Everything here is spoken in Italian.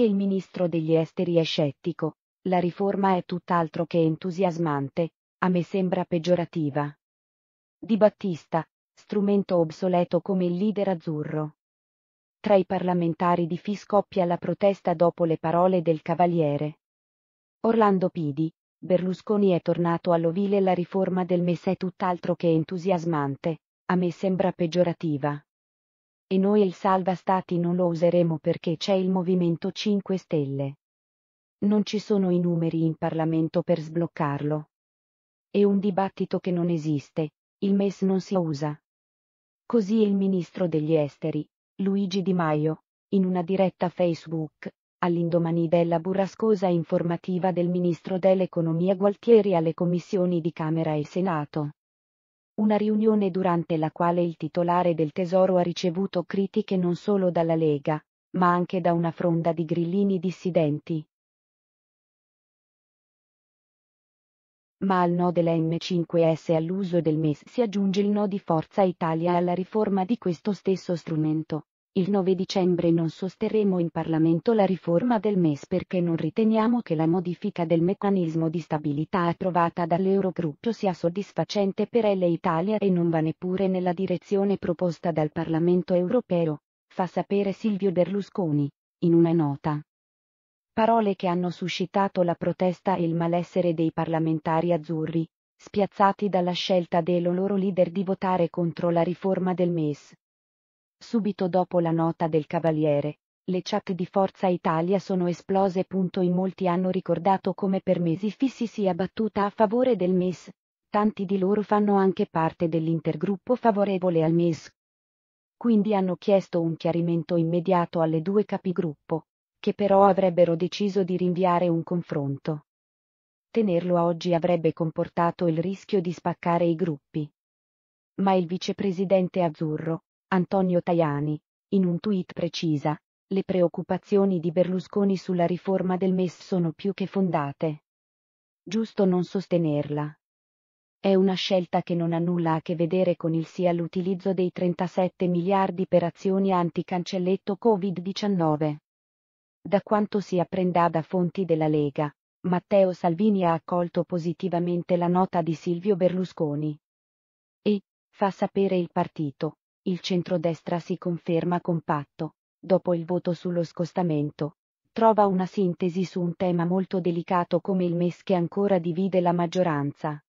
Anche il ministro degli esteri è scettico, la riforma è tutt'altro che entusiasmante, a me sembra peggiorativa. Di Battista, strumento obsoleto come il leader azzurro. Tra i parlamentari di Fi scoppia la protesta dopo le parole del Cavaliere. Orlando Pidi, Berlusconi è tornato all'ovile la riforma del MES è tutt'altro che entusiasmante, a me sembra peggiorativa. E noi il Salva Stati non lo useremo perché c'è il Movimento 5 Stelle. Non ci sono i numeri in Parlamento per sbloccarlo. È un dibattito che non esiste, il MES non si usa. Così il ministro degli esteri, Luigi Di Maio, in una diretta Facebook, all'indomani della burrascosa informativa del ministro dell'economia Gualtieri alle commissioni di Camera e Senato. Una riunione durante la quale il titolare del Tesoro ha ricevuto critiche non solo dalla Lega, ma anche da una fronda di grillini dissidenti. Ma al no della m 5 s all'uso del MES si aggiunge il no di Forza Italia alla riforma di questo stesso strumento. Il 9 dicembre non sosterremo in Parlamento la riforma del MES perché non riteniamo che la modifica del meccanismo di stabilità approvata dall'Eurogruppo sia soddisfacente per L'Italia e non va neppure nella direzione proposta dal Parlamento europeo, fa sapere Silvio Berlusconi, in una nota. Parole che hanno suscitato la protesta e il malessere dei parlamentari azzurri, spiazzati dalla scelta del loro leader di votare contro la riforma del MES Subito dopo la nota del Cavaliere, le chat di Forza Italia sono esplose. In molti hanno ricordato come per mesi Fissi sia battuta a favore del MES. Tanti di loro fanno anche parte dell'intergruppo favorevole al MES. Quindi hanno chiesto un chiarimento immediato alle due capigruppo, che però avrebbero deciso di rinviare un confronto. Tenerlo oggi avrebbe comportato il rischio di spaccare i gruppi. Ma il vicepresidente Azzurro, Antonio Tajani, in un tweet precisa, le preoccupazioni di Berlusconi sulla riforma del MES sono più che fondate. Giusto non sostenerla. È una scelta che non ha nulla a che vedere con il sì all'utilizzo dei 37 miliardi per azioni anticancelletto Covid-19. Da quanto si apprenda da fonti della Lega, Matteo Salvini ha accolto positivamente la nota di Silvio Berlusconi. E, fa sapere il partito, il centrodestra si conferma compatto, dopo il voto sullo scostamento, trova una sintesi su un tema molto delicato come il MES che ancora divide la maggioranza.